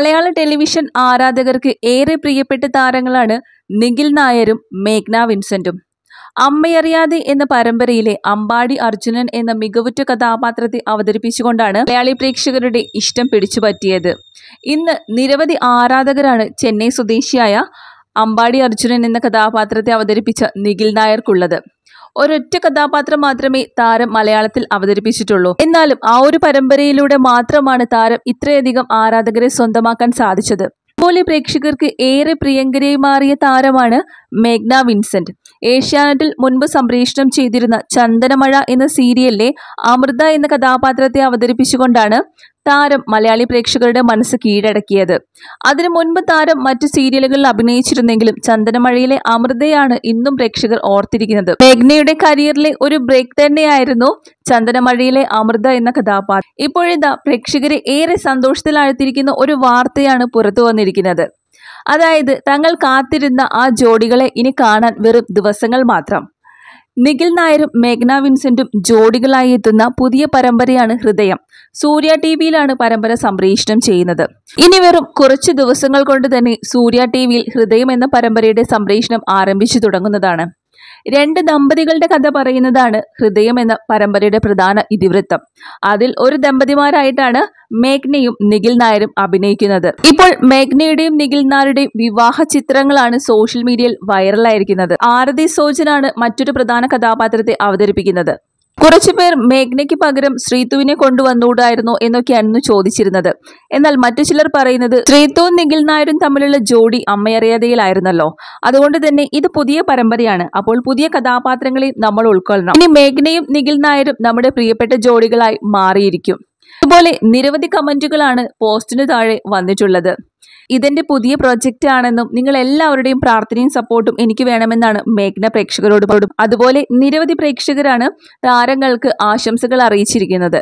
മലയാള ടെലിവിഷൻ ആരാധകർക്ക് ഏറെ പ്രിയപ്പെട്ട താരങ്ങളാണ് നിഖിൽ നായരും മേഘ്ന വിൻസെന്റും അമ്മയറിയാതെ എന്ന പരമ്പരയിലെ അമ്പാടി അർജുനൻ എന്ന മികവുറ്റ കഥാപാത്രത്തെ അവതരിപ്പിച്ചുകൊണ്ടാണ് മലയാളി പ്രേക്ഷകരുടെ ഇഷ്ടം പിടിച്ചു പറ്റിയത് ഇന്ന് നിരവധി ആരാധകരാണ് ചെന്നൈ സ്വദേശിയായ അമ്പാടി അർജുനൻ എന്ന കഥാപാത്രത്തെ അവതരിപ്പിച്ച നിഖിൽ നായർക്കുള്ളത് ഒരൊറ്റ കഥാപാത്രം മാത്രമേ താരം മലയാളത്തിൽ അവതരിപ്പിച്ചിട്ടുള്ളൂ എന്നാലും ആ ഒരു പരമ്പരയിലൂടെ മാത്രമാണ് താരം ഇത്രയധികം ആരാധകരെ സ്വന്തമാക്കാൻ സാധിച്ചത് അതുപോലെ പ്രേക്ഷകർക്ക് ഏറെ പ്രിയങ്കരയായി മാറിയ താരമാണ് മേഘ്ന വിൻസെന്റ് ഏഷ്യാനെറ്റിൽ മുൻപ് സംപ്രേഷണം ചെയ്തിരുന്ന ചന്ദനമഴ എന്ന സീരിയലിലെ അമൃത എന്ന കഥാപാത്രത്തെ അവതരിപ്പിച്ചുകൊണ്ടാണ് താരം മലയാളി പ്രേക്ഷകരുടെ മനസ്സ് കീഴടക്കിയത് അതിനു മുൻപ് താരം മറ്റു സീരിയലുകളിൽ അഭിനയിച്ചിരുന്നെങ്കിലും ചന്ദനമഴയിലെ അമൃതയാണ് ഇന്നും പ്രേക്ഷകർ ഓർത്തിരിക്കുന്നത് മേഘ്നയുടെ കരിയറിലെ ഒരു ബ്രേക്ക് തന്നെയായിരുന്നു ചന്ദനമഴയിലെ അമൃത എന്ന കഥാപാത്രം ഇപ്പോഴിതാ പ്രേക്ഷകരെ ഏറെ സന്തോഷത്തിലാഴ്ത്തിരിക്കുന്ന ഒരു വാർത്തയാണ് പുറത്തു വന്നിരിക്കുന്നത് അതായത് തങ്ങൾ കാത്തിരുന്ന ആ ജോഡികളെ ഇനി കാണാൻ വെറും ദിവസങ്ങൾ മാത്രം നിഖിൽ നായരും മേഘ്ന വിൻസെന്റും ജോഡികളായി എത്തുന്ന പുതിയ പരമ്പരയാണ് ഹൃദയം സൂര്യ ടി വിയിലാണ് പരമ്പര സംപ്രേഷണം ചെയ്യുന്നത് ഇനി വെറും കുറച്ച് ദിവസങ്ങൾ കൊണ്ട് തന്നെ സൂര്യ ടി വിയിൽ ഹൃദയം എന്ന പരമ്പരയുടെ സംപ്രേഷണം ആരംഭിച്ചു തുടങ്ങുന്നതാണ് രണ്ട് ദമ്പതികളുടെ കഥ പറയുന്നതാണ് ഹൃദയം എന്ന പരമ്പരയുടെ പ്രധാന ഇതിവൃത്തം അതിൽ ഒരു ദമ്പതിമാരായിട്ടാണ് മേഘ്നയും നിഖിൽ നായരും അഭിനയിക്കുന്നത് ഇപ്പോൾ മേഘ്നയുടെയും നിഖിൽ നായരുടെയും വിവാഹ ചിത്രങ്ങളാണ് സോഷ്യൽ മീഡിയയിൽ വൈറലായിരിക്കുന്നത് ആരതി സോജനാണ് മറ്റൊരു പ്രധാന കഥാപാത്രത്തെ അവതരിപ്പിക്കുന്നത് പേർ മേഘ്നയ്ക്ക് പകരം ശ്രീതുവിനെ കൊണ്ടുവന്നുകൂടായിരുന്നോ എന്നൊക്കെയായിരുന്നു ചോദിച്ചിരുന്നത് എന്നാൽ മറ്റു ചിലർ പറയുന്നത് ശ്രീതുവും നിഖിൽ നായരും തമ്മിലുള്ള ജോഡി അമ്മയറിയാതെയിലായിരുന്നല്ലോ അതുകൊണ്ട് തന്നെ ഇത് പുതിയ പരമ്പരയാണ് അപ്പോൾ പുതിയ കഥാപാത്രങ്ങളെ നമ്മൾ ഉൾക്കൊള്ളണം ഇനി മേഘ്നയും നിഖിൽ നായരും നമ്മുടെ പ്രിയപ്പെട്ട ജോഡികളായി മാറിയിരിക്കും അതുപോലെ നിരവധി കമന്റുകളാണ് പോസ്റ്റിന് താഴെ വന്നിട്ടുള്ളത് ഇതെന്റെ പുതിയ പ്രോജക്റ്റ് ആണെന്നും നിങ്ങൾ എല്ലാവരുടെയും പ്രാർത്ഥനയും സപ്പോർട്ടും എനിക്ക് വേണമെന്നാണ് മേഘ്ന പ്രേക്ഷകരോട് അതുപോലെ നിരവധി പ്രേക്ഷകരാണ് താരങ്ങൾക്ക് ആശംസകൾ അറിയിച്ചിരിക്കുന്നത്